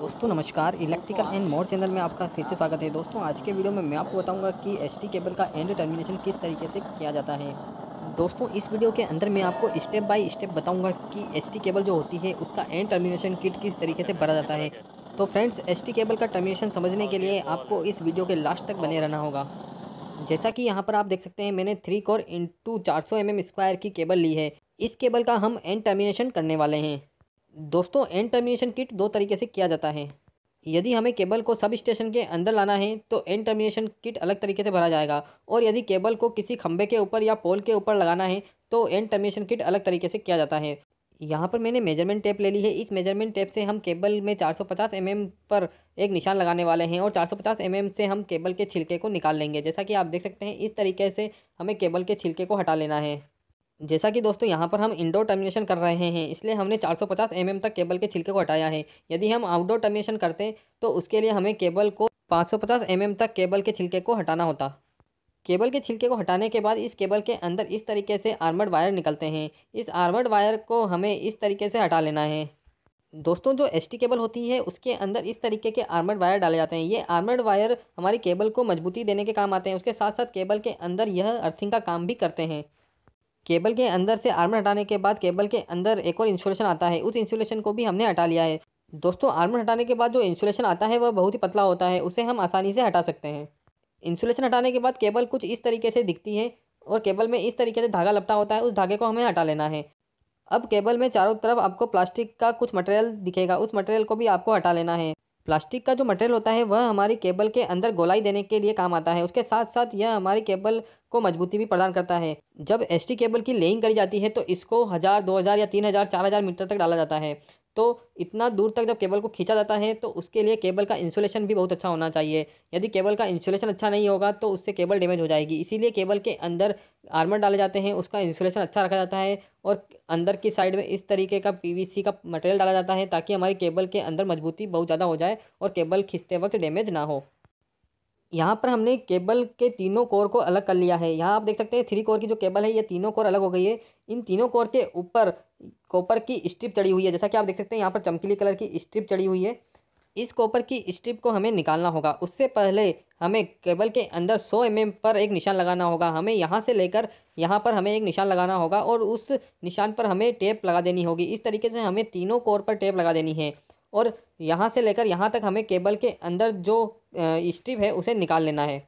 दोस्तों नमस्कार electrical and more channel में आपका फिर से स्वागत है दोस्तों आज के वीडियो में मैं आपको बताऊंगा कि एसटी केबल का एंड टर्मिनेशन किस तरीके से किया जाता है दोस्तों इस वीडियो के अंदर मैं आपको स्टेप बाय स्टेप बताऊंगा कि एसटी केबल जो होती है उसका एंड टर्मिनेशन किट किस तरीके से भरा जाता है तो फ्रेंड्स एस केबल का टर्मिनेशन समझने के लिए आपको इस वीडियो के लास्ट तक बने रहना होगा जैसा कि यहाँ पर आप देख सकते हैं मैंने थ्री कोर इंटू चार सौ एम एम स्क्वायर की केबल ली है इस केबल का हम एंड टर्मिनेशन करने वाले हैं दोस्तों एंड टर्मिनेशन किट दो तरीके से किया जाता है यदि हमें केबल को सब स्टेशन के अंदर लाना है तो एंड टर्मिनेशन किट अलग तरीके से भरा जाएगा और यदि केबल को किसी खंबे के ऊपर या पोल के ऊपर लगाना है तो एंड टर्मिनेशन किट अलग तरीके से किया जाता है यहाँ पर मैंने मेजरमेंट टेप ले ली है इस मेजरमेंट टेप से हम केबल में 450 mm पर एक निशान लगाने वाले हैं और 450 mm से हम केबल के छिलके को निकाल लेंगे जैसा कि आप देख सकते हैं इस तरीके से हमें केबल के छिलके को हटा लेना है जैसा कि दोस्तों यहाँ पर हम इंडोर टर्मिनेशन कर रहे हैं इसलिए हमने 450 एम mm तक केबल के छिलके को हटाया है यदि हम आउटडोर टर्मिनेशन करते तो उसके लिए हमें केबल को 550 एम mm तक केबल के छिलके को हटाना होता केबल के छिलके को हटाने के बाद इस केबल के अंदर इस तरीके से आर्मर्ड वायर निकलते हैं इस आर्मर्ड वायर को हमें इस तरीके से हटा लेना है दोस्तों जो एस केबल होती है उसके अंदर इस तरीके के आर्मर्ड वायर डाले जाते हैं ये आर्मर्ड वायर हमारी केबल को मजबूती देने के काम आते हैं उसके साथ साथ केबल के अंदर यह अर्थिंग का काम भी करते हैं केबल के अंदर से आर्मर हटाने के बाद केबल के अंदर एक और इंसुलेशन आता है उस इंसुलेशन को भी हमने हटा लिया है दोस्तों आर्मर हटाने के बाद जो इंसुलेशन आता है वह बहुत ही पतला होता है उसे हम आसानी से हटा सकते हैं इंसुलेशन हटाने के बाद केबल कुछ इस तरीके से दिखती है और केबल में इस तरीके से धागा लपटा होता है उस धागे को हमें हटा लेना है अब केबल में चारों तरफ आपको प्लास्टिक का कुछ मटेरियल दिखेगा उस मटेरियल को भी आपको हटा लेना है प्लास्टिक का जो मटेरियल होता है वह हमारी केबल के अंदर गोलाई देने के लिए काम आता है उसके साथ साथ यह हमारी केबल को मजबूती भी प्रदान करता है जब एस केबल की लेइंग करी जाती है तो इसको हज़ार दो हज़ार या तीन हज़ार चार हज़ार मीटर तक डाला जाता है तो इतना दूर तक जब केबल को खींचा जाता है तो उसके लिए केबल का इंसुलेशन भी बहुत अच्छा होना चाहिए यदि केबल का इंसुलेशन अच्छा नहीं होगा तो उससे केबल डैमेज हो जाएगी इसीलिए केबल के अंदर आर्मर डाले जाते हैं उसका इंसुलेशन अच्छा रखा जाता है और अंदर की साइड में इस तरीके का पीवीसी का मटेरियल डाला जाता है ताकि हमारी केबल के अंदर मजबूती बहुत ज़्यादा हो जाए और केबल खींचते वक्त डैमेज ना हो यहाँ पर हमने केबल के तीनों कोर को अलग कर लिया है यहाँ आप देख सकते हैं थ्री कोर की जो केबल है ये तीनों कोर अलग हो गई है इन तीनों कोर के ऊपर कॉपर की स्ट्रिप चढ़ी हुई है जैसा कि आप देख सकते हैं यहाँ पर चमकीली कलर की स्ट्रिप चढ़ी हुई है इस कॉपर की स्ट्रिप को हमें निकालना होगा उससे पहले हमें केबल के अंदर सौ एम mm पर एक निशान लगाना होगा हमें यहाँ से लेकर यहाँ पर हमें एक निशान लगाना होगा और उस निशान पर हमें टेप लगा देनी होगी इस तरीके से हमें तीनों कोर पर टेप लगा देनी है और यहाँ से लेकर यहाँ तक हमें केबल के अंदर जो स्ट्रिप है उसे निकाल लेना है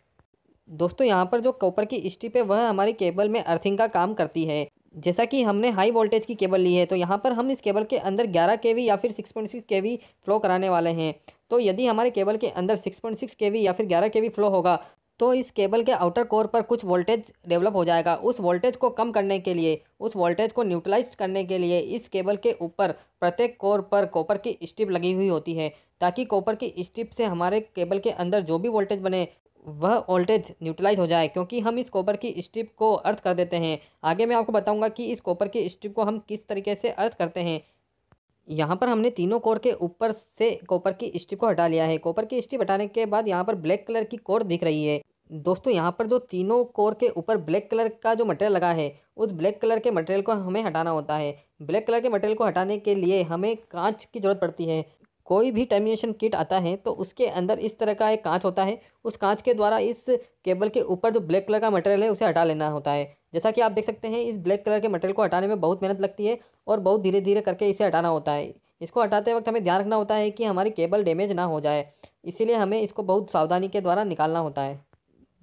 दोस्तों यहाँ पर जो कॉपर की स्ट्रिप है वह हमारी केबल में अर्थिंग का काम करती है जैसा कि हमने हाई वोल्टेज की केबल ली है तो यहाँ पर हम इस केबल के अंदर 11 के या फिर 6.6 के फ्लो कराने वाले हैं तो यदि हमारे केबल के अंदर 6.6 के या फिर 11 के फ्लो होगा तो इस केबल के आउटर कोर पर कुछ वोल्टेज डेवलप हो जाएगा उस वोल्टेज को कम करने के लिए उस वोल्टेज को न्यूट्रलाइज करने के लिए इस केबल के ऊपर प्रत्येक कोर पर कॉपर की स्ट्रिप लगी हुई होती है ताकि कॉपर की स्ट्रिप से हमारे केबल के अंदर जो भी वोल्टेज बने वह वोल्टेज न्यूट्रलाइज हो जाए क्योंकि हम इस कॉपर की स्ट्रिप को अर्थ कर देते हैं आगे मैं आपको बताऊँगा कि इस कॉपर की स्ट्रिप को हम किस तरीके से अर्थ करते हैं यहाँ पर हमने तीनों कोर के ऊपर से कॉपर की स्ट्रिप को हटा लिया है कॉपर की स्ट्रिप हटाने के बाद यहाँ पर ब्लैक कलर की कोर दिख रही है दोस्तों यहाँ पर जो तीनों कोर के ऊपर ब्लैक कलर का जो मटेरियल लगा है उस ब्लैक कलर के मटेरियल को हमें हटाना होता है ब्लैक कलर के मटेरियल को हटाने के लिए हमें कांच की ज़रूरत पड़ती है कोई भी टर्मिनेशन किट आता है तो उसके अंदर इस तरह का एक कांच होता है उस कांच के द्वारा इस केबल के ऊपर जो ब्लैक कलर का मटेरियल है उसे हटा लेना होता है जैसा कि आप देख सकते हैं इस ब्लैक कलर के मटेरियल को हटाने में बहुत मेहनत लगती है और बहुत धीरे धीरे करके इसे हटाना होता है इसको हटाते वक्त हमें ध्यान रखना होता है कि हमारी केबल डैमेज ना हो जाए इसीलिए हमें इसको बहुत सावधानी के द्वारा निकालना होता है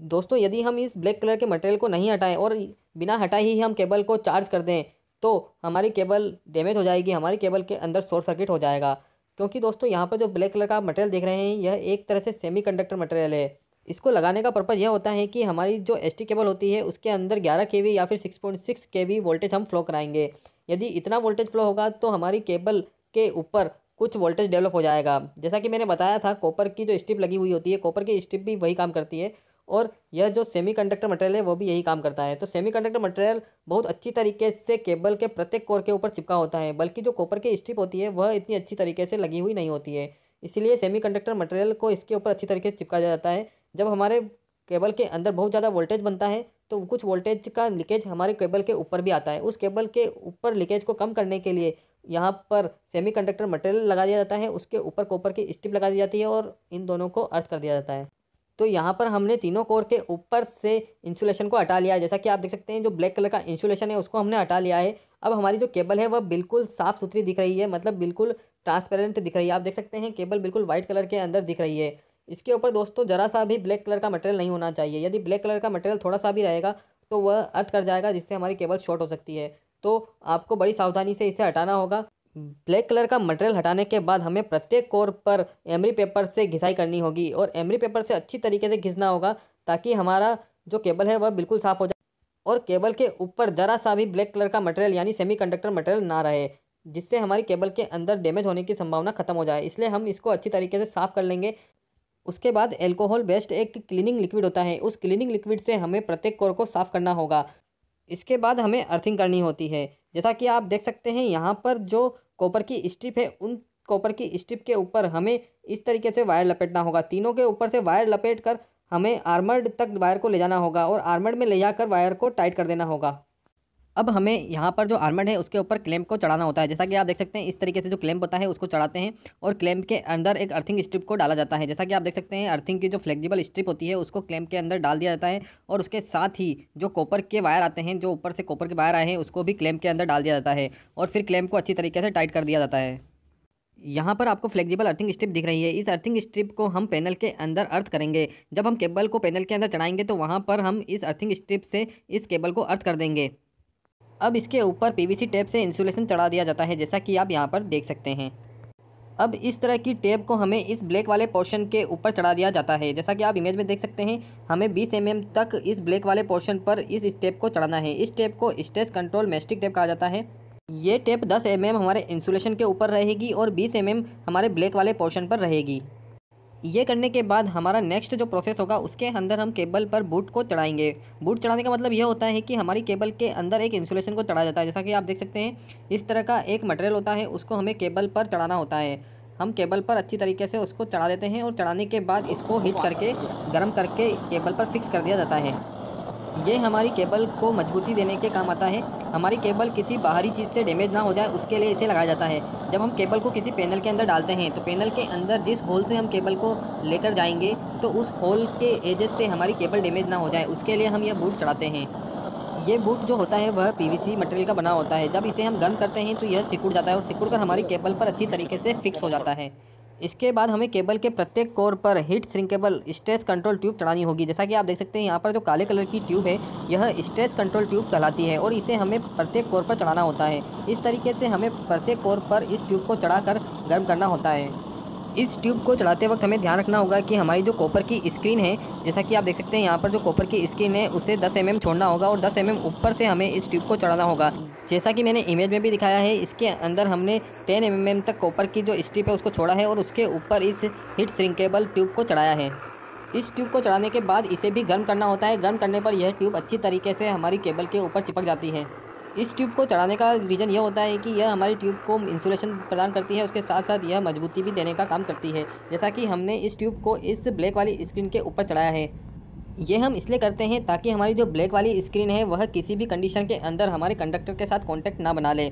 दोस्तों यदि हम इस ब्लैक कलर के मटेरियल को नहीं हटाएं और बिना हटाए ही हम केबल को चार्ज कर दें तो हमारी केबल डैमेज हो जाएगी हमारी केबल के अंदर शॉर्ट सर्किट हो जाएगा क्योंकि दोस्तों यहाँ पर जो ब्लैक कलर का मटेरियल देख रहे हैं यह एक तरह से सेमी कंडक्टर मटेरियल है इसको लगाने का पर्पज़ यह होता है कि हमारी जो एस केबल होती है उसके अंदर ग्यारह के या फिर सिक्स पॉइंट सिक्स के वोल्टेज हम फ्लो कराएंगे यदि इतना वोल्टेज फ्लो होगा तो हमारी केबल के ऊपर कुछ वोल्टेज डेवलप हो जाएगा जैसा कि मैंने बताया था कॉपर की जो स्ट्रिप लगी हुई होती है कॉपर की स्ट्रिप भी वही काम करती है और यह जो सेमीकंडक्टर मटेरियल है वो भी यही काम करता है तो सेमीकंडक्टर मटेरियल बहुत अच्छी तरीके से केबल के प्रत्येक कोर के ऊपर चिपका होता है बल्कि जो कॉपर की स्ट्रिप होती है वह इतनी अच्छी तरीके से लगी हुई नहीं होती है इसीलिए सेमीकंडक्टर मटेरियल को इसके ऊपर अच्छी तरीके से चिपका जाता है जब हमारे केबल के अंदर बहुत ज़्यादा वोल्टेज बनता है तो कुछ वोल्टेज का लीकेज हमारे केबल के ऊपर भी आता है उस केबल के ऊपर लीकेज को कम करने के लिए यहाँ पर सेमीकंडक्टर मटेरियल लगा दिया जाता है उसके ऊपर कॉपर की स्ट्रिप लगा दी जाती है और इन दोनों को अर्थ कर दिया जाता है तो यहाँ पर हमने तीनों कोर के ऊपर से इंसुलेशन को हटा लिया है जैसा कि आप देख सकते हैं जो ब्लैक कलर का इंसुलेशन है उसको हमने हटा लिया है अब हमारी जो केबल है वह बिल्कुल साफ़ सुथरी दिख रही है मतलब बिल्कुल ट्रांसपेरेंट दिख रही है आप देख सकते हैं केबल बिल्कुल वाइट कलर के अंदर दिख रही है इसके ऊपर दोस्तों ज़रा सा भी ब्लैक कलर का मटेरियल नहीं होना चाहिए यदि ब्लैक कलर का मटेरियल थोड़ा सा भी रहेगा तो वह अर्थ कर जाएगा जिससे हमारी केबल शॉर्ट हो सकती है तो आपको बड़ी सावधानी से इसे हटाना होगा ब्लैक कलर का मटेरियल हटाने के बाद हमें प्रत्येक कोर पर एमरी पेपर से घिसाई करनी होगी और एमरी पेपर से अच्छी तरीके से घिसना होगा ताकि हमारा जो केबल है वह बिल्कुल साफ़ हो जाए और केबल के ऊपर ज़रा सा भी ब्लैक कलर का मटेरियल यानी सेमी कंडक्टर मटेरियल ना रहे जिससे हमारी केबल के अंदर डैमेज होने की संभावना ख़त्म हो जाए इसलिए हम इसको अच्छी तरीके से साफ़ कर लेंगे उसके बाद एल्कोहल बेस्ड एक क्लीनिंग लिक्विड होता है उस क्लीनिंग लिक्विड से हमें प्रत्येक कोर को साफ़ करना होगा इसके बाद हमें अर्थिंग करनी होती है जैसा कि आप देख सकते हैं यहाँ पर जो कॉपर की स्ट्रिप है उन कॉपर की स्ट्रिप के ऊपर हमें इस तरीके से वायर लपेटना होगा तीनों के ऊपर से वायर लपेट कर हमें आर्मर्ड तक वायर को ले जाना होगा और आर्मर्ड में ले जाकर वायर को टाइट कर देना होगा अब हमें यहाँ पर जो आर्मड है उसके ऊपर क्लैम्प को चढ़ाना होता है जैसा कि आप देख सकते हैं इस तरीके से जो क्लैम्प होता है उसको चढ़ाते हैं और क्लैम्प के अंदर एक अर्थिंग स्ट्रिप को डाला जाता है जैसा कि आप देख सकते हैं अर्थिंग की जो फ्लेक्जिबल स्ट्रिप होती है उसको क्लेम्प के अंदर डाल दिया जाता है और उसके साथ ही जो कॉपर के वायर आते हैं जो ऊपर से कॉपर के वायर आए हैं उसको भी क्लेम्प के अंदर डाल दिया जाता है और फिर क्लैम्प को अच्छी तरीके से टाइट कर दिया जाता है यहाँ पर आपको फ्लेक्जिबल अर्थिंग स्ट्रिप दिख रही है इस अर्थिंग स्ट्रिप को हम पैनल के अंदर अर्थ करेंगे जब हम केबल को पैनल के अंदर चढ़ाएंगे तो वहाँ पर हम इस अर्थिंग स्ट्रिप से इस केबल को अर्थ कर देंगे अब इसके ऊपर पीवीसी टेप से इंसुलेशन चढ़ा दिया जाता है जैसा कि आप यहाँ पर देख सकते हैं अब इस तरह की टेप को हमें इस ब्लैक वाले पोर्शन के ऊपर चढ़ा दिया जाता है जैसा कि आप इमेज में देख सकते हैं हमें 20 एम तक इस ब्लैक वाले पोर्शन पर इस टेप को चढ़ाना है इस टेप को स्ट्रेस कंट्रोल मेस्टिक टेप कहा जाता है ये टेप 10 एम हमारे इंसुलेशन के ऊपर रहेगी और 20 एम हमारे ब्लैक वाले पोर्शन पर रहेगी ये करने के बाद हमारा नेक्स्ट जो प्रोसेस होगा उसके अंदर हम केबल पर बूट को चढ़ाएंगे बूट चढ़ाने का मतलब यह होता है कि हमारी केबल के अंदर एक इंसुलेशन को चढ़ाया जाता है जैसा कि आप देख सकते हैं इस तरह का एक मटेरियल होता है उसको हमें केबल पर चढ़ाना होता है हम केबल पर अच्छी तरीके से उसको चढ़ा देते हैं और चढ़ाने के बाद इसको हीट करके गर्म करके केबल पर फिक्स कर दिया जाता है ये हमारी केबल को मजबूती देने के काम आता है हमारी केबल किसी बाहरी चीज़ से डैमेज ना हो जाए उसके लिए इसे लगाया जाता है जब हम केबल को किसी पैनल के अंदर डालते हैं तो पैनल के अंदर जिस होल से हम केबल को लेकर जाएंगे तो उस होल के एजेस से हमारी केबल डैमेज ना हो जाए उसके लिए हम यह बूट चढ़ाते हैं ये बूट जो होता है वह पी मटेरियल का बना होता है जब इसे हम गर्म करते हैं तो यह सिकुड़ जाता है और सिकुड़ कर हमारी केबल पर अच्छी तरीके से फिक्स हो जाता है इसके बाद हमें केबल के प्रत्येक कोर पर heat shrinkable stress control tube चढ़ानी होगी जैसा कि आप देख सकते हैं यहाँ पर जो काले कलर की ट्यूब है यह स्ट्रेस कंट्रोल ट्यूब कहलाती है और इसे हमें प्रत्येक कोर पर चढ़ाना होता है इस तरीके से हमें प्रत्येक कोर पर इस ट्यूब को चढ़ाकर गर्म करना होता है इस ट्यूब को चलाते वक्त हमें ध्यान रखना होगा कि हमारी जो कॉपर की स्क्रीन है जैसा कि आप देख सकते हैं यहाँ पर जो कॉपर की स्क्रीन है उसे दस एम mm छोड़ना होगा और दस एम mm ऊपर से हमें इस ट्यूब को चढ़ाना होगा जैसा कि मैंने इमेज में भी दिखाया है इसके अंदर हमने टेन एम mm तक कॉपर की जो स्ट्रिप है उसको छोड़ा है और उसके ऊपर इस हिट श्रिंकेबल ट्यूब को चढ़ाया है इस ट्यूब को चढ़ाने के बाद इसे भी गर्म करना होता है गर्म करने पर यह ट्यूब अच्छी तरीके से हमारी केबल के ऊपर चिपक जाती है इस ट्यूब को चढ़ाने का रीज़न यह होता है कि यह हमारी ट्यूब को इंसुलेशन प्रदान करती है उसके साथ साथ यह मजबूती भी देने का काम करती है जैसा कि हमने इस ट्यूब को इस ब्लैक वाली स्क्रीन के ऊपर चढ़ाया है ये हम इसलिए करते हैं ताकि हमारी जो ब्लैक वाली स्क्रीन है वह किसी भी कंडीशन के अंदर हमारे कंडक्टर के साथ कॉन्टैक्ट ना बना ले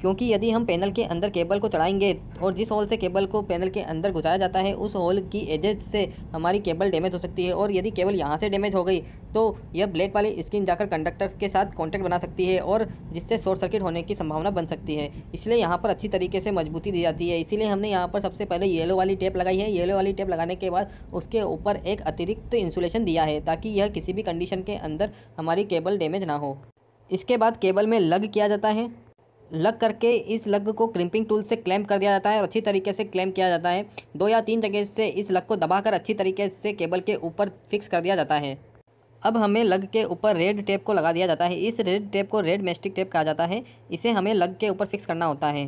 क्योंकि यदि हम पैनल के अंदर केबल को चढ़ाएंगे और जिस होल से केबल को पैनल के अंदर घुसाया जाता है उस होल की एजेज से हमारी केबल डैमेज हो सकती है और यदि केबल यहाँ से डैमेज हो गई तो यह ब्लैक वाली स्किन जाकर कंडक्टर के साथ कॉन्टैक्ट बना सकती है और जिससे शॉर्ट सर्किट होने की संभावना बन सकती है इसलिए यहाँ पर अच्छी तरीके से मजबूती दी जाती है इसीलिए हमने यहाँ पर सबसे पहले येलो वाली टेप लगाई है येलो वाली टेप लगाने के बाद उसके ऊपर एक अतिरिक्त इंसुलेशन दिया है ताकि यह किसी भी कंडीशन के अंदर हमारी केबल डैमेज ना हो इसके बाद केबल में लग किया जाता है लग करके इस लग को क्रिम्पिंग टूल से क्लैम कर दिया जाता है और अच्छी तरीके से क्लैम किया जाता है दो या तीन जगह से इस लग को दबाकर अच्छी तरीके से केबल के ऊपर फिक्स कर दिया जाता है अब हमें लग के ऊपर रेड टेप को लगा दिया जाता है इस रेड टेप को रेड मेस्टिक टेप कहा जाता है इसे हमें लग के ऊपर फिक्स करना होता है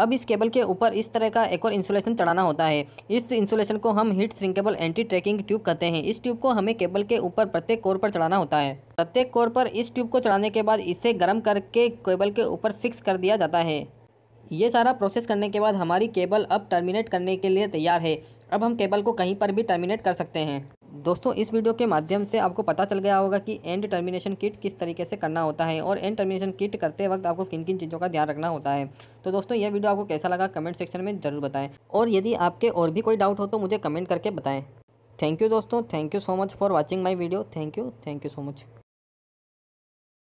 अब इस केबल के ऊपर इस तरह का एक और इंसुलेशन चढ़ाना होता है इस इंसुलेशन को हम heat shrinkable anti tracking tube कहते हैं इस ट्यूब को हमें केबल के ऊपर प्रत्येक कोर पर चढ़ाना होता है प्रत्येक कोर पर इस ट्यूब को चढ़ाने के बाद इसे गर्म करके केबल के ऊपर फिक्स कर दिया जाता है ये सारा प्रोसेस करने के बाद हमारी केबल अब टर्मिनेट करने के लिए तैयार है अब हम केबल को कहीं पर भी टर्मिनेट कर सकते हैं दोस्तों इस वीडियो के माध्यम से आपको पता चल गया होगा कि एंड टर्मिनेशन किट किस तरीके से करना होता है और एंड टर्मिनेशन किट करते वक्त आपको किन किन चीज़ों का ध्यान रखना होता है तो दोस्तों यह वीडियो आपको कैसा लगा कमेंट सेक्शन में ज़रूर बताएं और यदि आपके और भी कोई डाउट हो तो मुझे कमेंट करके बताएँ थैंक यू दोस्तों thank you so much for watching my video thank you thank you so much